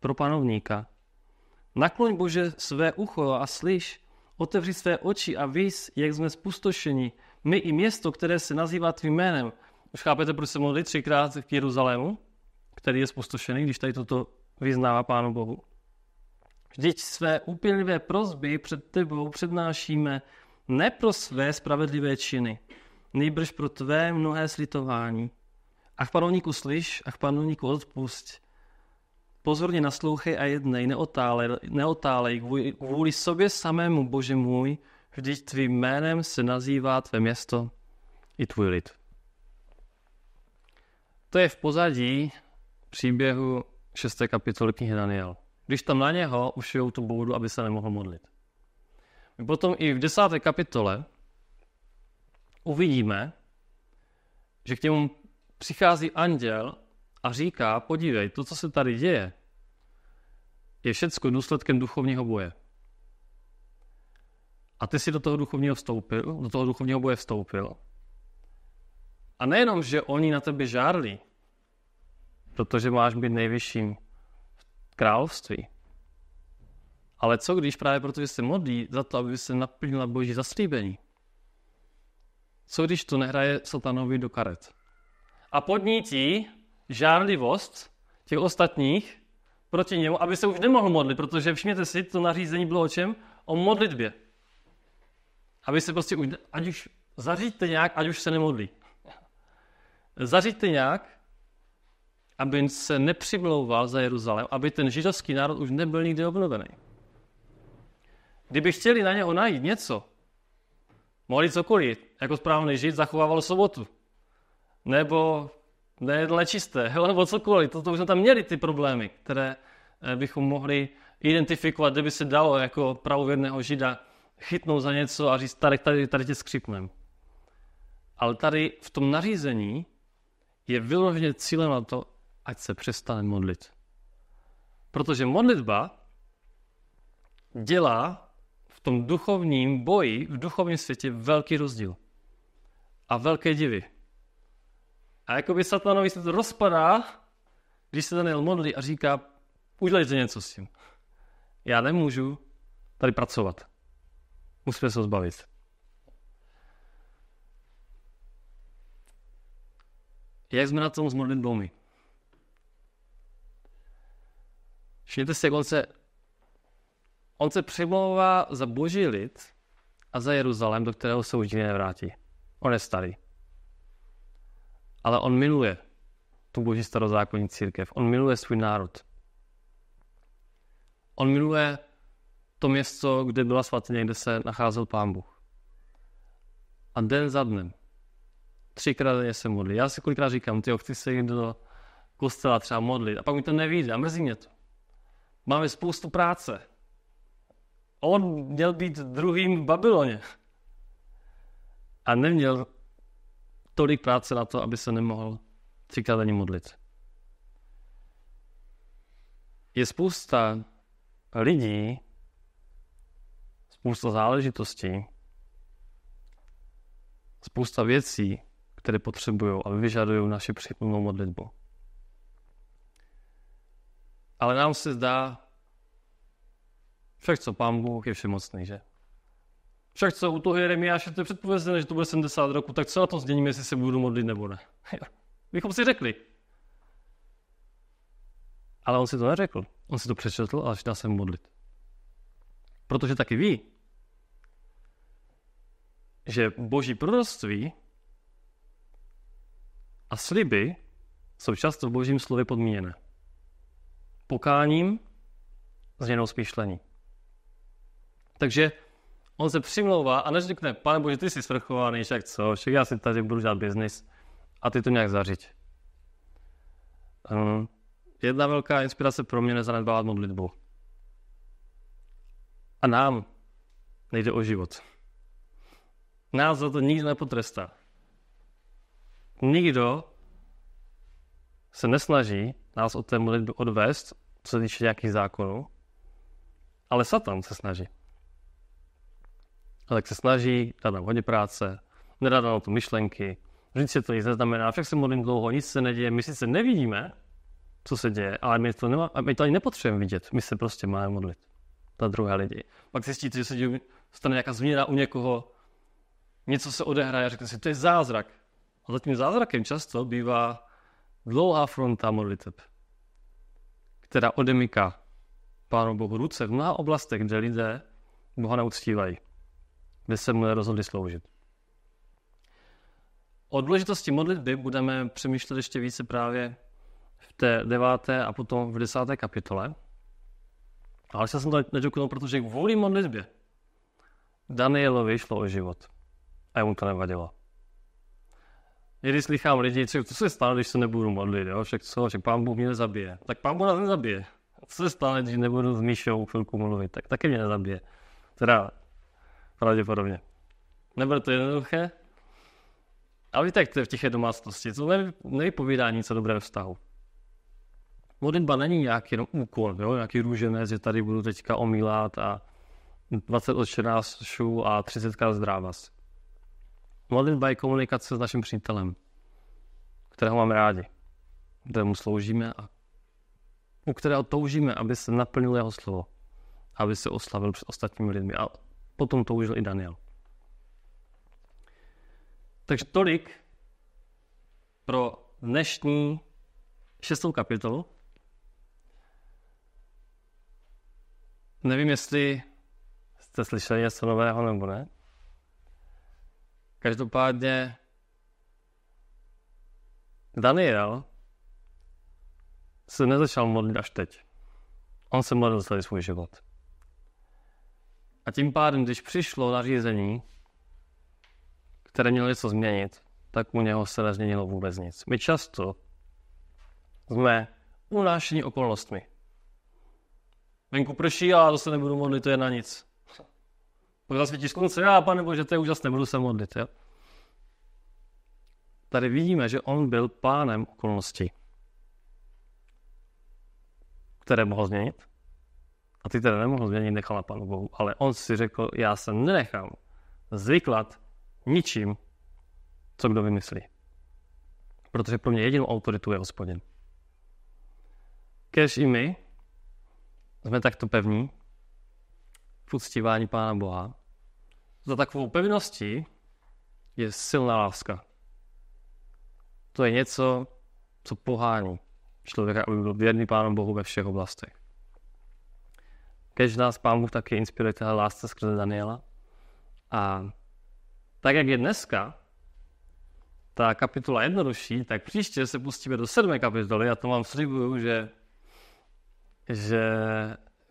S1: pro panovníka. Nakloň Bože své ucho a slyš, Otevři své oči a víz, jak jsme spustošeni, my i město, které se nazývá tvým jménem. Už chápete, proč se modlí třikrát v Jeruzalému, který je spustošený, když tady toto vyznává Pánu Bohu. Vždyť své úpěnlivé prozby před tebou přednášíme ne pro své spravedlivé činy, nejbrž pro tvé mnohé slitování. Ach panovníku slyš, ach panovníku odpust, Pozorně naslouchej a jednej, neotálej, neotálej kvůli, kvůli sobě samému, Bože můj, vždyť tvým jménem se nazývá tvé město i tvůj lid. To je v pozadí příběhu 6. kapitoly knihy Daniel. Když tam na něho ušijou tu boudu, aby se nemohl modlit. My potom i v 10. kapitole uvidíme, že k němu přichází anděl a říká, podívej, to, co se tady děje, je všecko důsledkem duchovního boje. A ty si do toho duchovního vstoupil, do toho duchovního boje vstoupil. A nejenom, že oni na tebe žárlí, protože máš být nejvyšším v království, ale co když právě protože se modlí za to, aby se naplnila boží zaslíbení? Co když to nehraje satanovi do karet? A podnítí žárlivost těch ostatních proti němu, aby se už nemohl modlit, protože všimněte si, to nařízení bylo o čem? O modlitbě. Aby se prostě už, ať už zaříďte nějak, ať už se nemodlí. Zaříďte nějak, aby se nepřimlouval za Jeruzalém, aby ten židovský národ už nebyl nikdy obnovený. Kdyby chtěli na něho najít něco, mohli cokoliv, jako správný žid zachovával sobotu, nebo nejedle čisté. Hele, nebo cokoliv, to už jsme tam měli ty problémy, které eh, bychom mohli identifikovat, kde by se dalo jako pravověrného žida chytnout za něco a říct, tady, tady, tady tě skřipnem. Ale tady v tom nařízení je vyloženě cílem na to, ať se přestane modlit. Protože modlitba dělá v tom duchovním boji, v duchovním světě velký rozdíl a velké divy. A jakoby satanovi se to rozpadá, když se Daniel modlí a říká, udělejte něco s tím. Já nemůžu tady pracovat. Musíme se ho zbavit. Jak jsme na tom s modlitbou my? Všimněte si, jak on se, on se přimlouvá za boží lid a za Jeruzalém, do kterého se už nikdy nevrátí. On je starý ale on miluje tu boží starozákonní církev. On miluje svůj národ. On miluje to město, kde byla svatyně, kde se nacházel pán Bůh. A den za dnem. Třikrát denně se modlí. Já si kolikrát říkám, ty chci se jít do kostela třeba modlit. A pak mi to nevíde a mrzí mě to. Máme spoustu práce. On měl být druhým v Babyloně. A neměl tolik práce na to, aby se nemohl třikrát ani modlit. Je spousta lidí, spousta záležitostí, spousta věcí, které potřebují a vyžadují naši přítomnou modlitbu. Ale nám se zdá, však co pán Bůh je všemocný, že? Však co, u toho Jeremiáše to je předpovězené, že to bude 70 roku, tak co na tom změníme, jestli se budu modlit nebo ne? Bychom si řekli. Ale on si to neřekl. On si to přečetl a začal se modlit. Protože taky ví, že boží proroctví a sliby jsou často v božím slově podmíněné. Pokáním, změnou smýšlení. Takže on se přimlouvá a než řekne, pane bože, ty jsi svrchovaný, však co, však já si tady budu dělat biznis a ty to nějak zařiď. Um, jedna velká inspirace pro mě nezanedbávat modlitbu. A nám nejde o život. Nás za to nikdo nepotrestá. Nikdo se nesnaží nás od té modlitby odvést, co se týče nějakých zákonů, ale Satan se snaží. Ale tak se snaží, dá tam hodně práce, nedá tam tu myšlenky, nic se to nic neznamená, však se modlím dlouho, nic se neděje, my sice nevidíme, co se děje, ale my to, nemá, my to ani nepotřebujeme vidět, my se prostě máme modlit Ta druhá lidi. Pak zjistíte, že se děje, stane nějaká změna u někoho, něco se odehraje a řekne si, to je zázrak. A za tím zázrakem často bývá dlouhá fronta modliteb, která odemyká Pánu Bohu ruce v mnoha oblastech, kde lidé Boha neuctívají kde se mu rozhodli sloužit. O důležitosti modlitby budeme přemýšlet ještě více právě v té deváté a potom v desáté kapitole. Ale já jsem to nedokonal, protože kvůli modlitbě Danielovi šlo o život. A mu to nevadilo. Někdy slychám lidi, co se stane, když se nebudu modlit, jo? Však co, však pán Bůh mě nezabije. Tak pán Bůh nás nezabije. Co se stane, když nebudu s Míšou chvilku mluvit, tak taky mě nezabije. Teda pravděpodobně. Nebude to jednoduché, a víte, jak to je v tiché domácnosti, to nevypovídá nic o dobrém vztahu. Modlitba není nějaký jenom úkol, jo? nějaký růženec, že tady budu teďka omílat a 20 šů a 30 krát zdrávas. Modlitba je komunikace s naším přítelem, kterého máme rádi, kterému sloužíme a u kterého toužíme, aby se naplnilo jeho slovo, aby se oslavil před ostatními lidmi. A Potom to užil i Daniel. Takže tolik pro dnešní šestou kapitolu. Nevím, jestli jste slyšeli něco nového nebo ne. Každopádně Daniel se nezačal modlit až teď. On se modlil celý svůj život. A tím pádem, když přišlo nařízení, které mělo něco změnit, tak u něho se nezměnilo vůbec nic. My často jsme unášení okolnostmi. Venku prší a já se nebudu modlit, to je na nic. Pak zasvětí slunce, já pane bože, to je úžasné, budu se modlit. Jo? Tady vidíme, že on byl pánem okolností, které mohl změnit a ty teda nemohl změnit, nechal na panu Bohu. Ale on si řekl, já se nenechám zvyklat ničím, co kdo vymyslí. Protože pro mě jedinou autoritu je hospodin. Kež i my jsme takto pevní v uctívání Pána Boha. Za takovou pevností je silná láska. To je něco, co pohání člověka, aby byl věrný Pánu Bohu ve všech oblastech kež nás pán Bůh taky inspiruje téhle lásce skrze Daniela. A tak, jak je dneska, ta kapitola jednodušší, tak příště se pustíme do sedmé kapitoly a to vám slibuju, že, že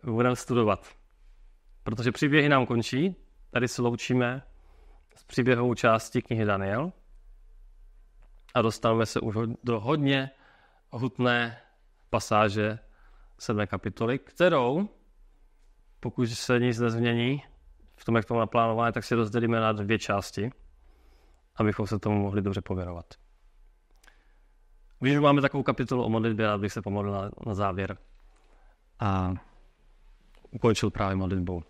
S1: budeme studovat. Protože příběhy nám končí, tady se loučíme s příběhovou částí knihy Daniel a dostáváme se už do hodně hutné pasáže sedmé kapitoly, kterou pokud se nic nezmění v tom, jak to máme tak si rozdělíme na dvě části, abychom se tomu mohli dobře pověnovat. Když máme takovou kapitolu o modlitbě, rád bych se pomodlil na, na závěr a ukončil právě modlitbou.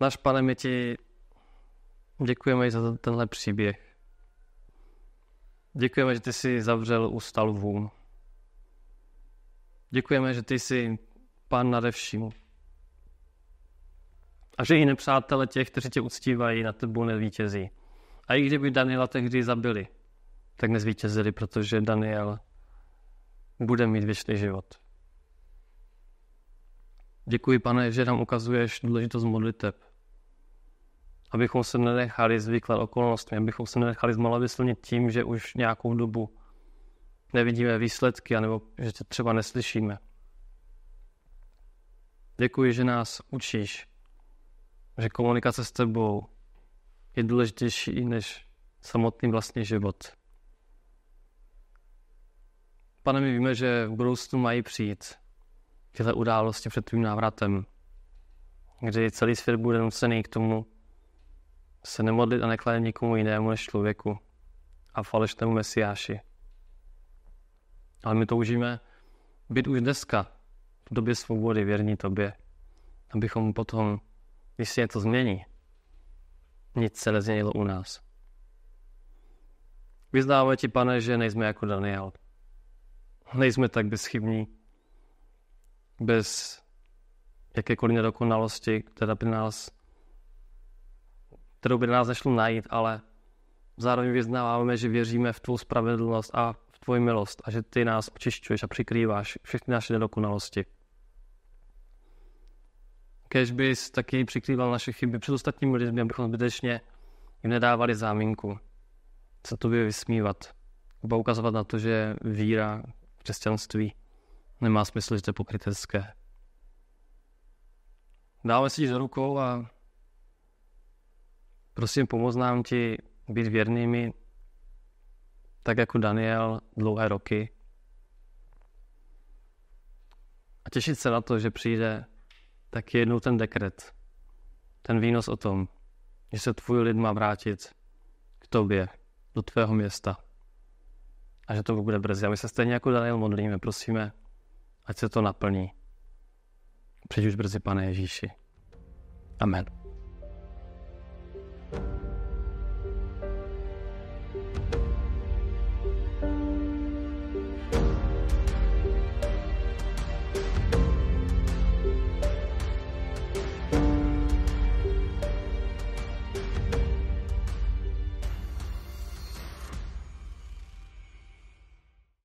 S1: Náš pane, my ti děkujeme za tenhle příběh. Děkujeme, že ty jsi zavřel ústa lvům. Děkujeme, že ty jsi pán nade vším. A že i nepřátelé těch, kteří tě uctívají, na tebou nevítězí. A i kdyby Daniela tehdy zabili, tak nezvítězili, protože Daniel bude mít věčný život. Děkuji, pane, že nám ukazuješ důležitost modliteb. Abychom se nenechali zvyklat okolnostmi, abychom se nenechali zmalavyslnit tím, že už nějakou dobu nevidíme výsledky, anebo že tě třeba neslyšíme. Děkuji, že nás učíš, že komunikace s tebou je důležitější než samotný vlastní život. Pane, my víme, že v budoucnu mají přijít tyhle události před tvým návratem, kdy celý svět bude nucený k tomu se nemodlit a nekladit nikomu jinému než člověku a falešnému mesiáši. Ale my toužíme být už dneska v době svobody věrní tobě, abychom potom, když se něco změní, nic se nezměnilo u nás. Vyznáváme ti, pane, že nejsme jako Daniel. Nejsme tak bezchybní, bez jakékoliv nedokonalosti, která by nás, kterou by nás nešlo najít, ale zároveň vyznáváme, že věříme v tvou spravedlnost a v tvoji milost a že ty nás očišťuješ a přikrýváš všechny naše nedokonalosti kež bys taky přikrýval naše chyby před ostatními lidmi, abychom zbytečně jim nedávali záminku. to by vysmívat. Poukazovat na to, že víra, křesťanství nemá smysl, že to je pokrytecké. Dáme si do rukou a prosím, pomoz nám ti být věrnými, tak jako Daniel dlouhé roky. A těšit se na to, že přijde tak je jednou ten dekret, ten výnos o tom, že se tvůj lid má vrátit k tobě, do tvého města. A že to bude brzy. A my se stejně jako Daniel modlíme, prosíme, ať se to naplní. Přijď už brzy, pane Ježíši. Amen.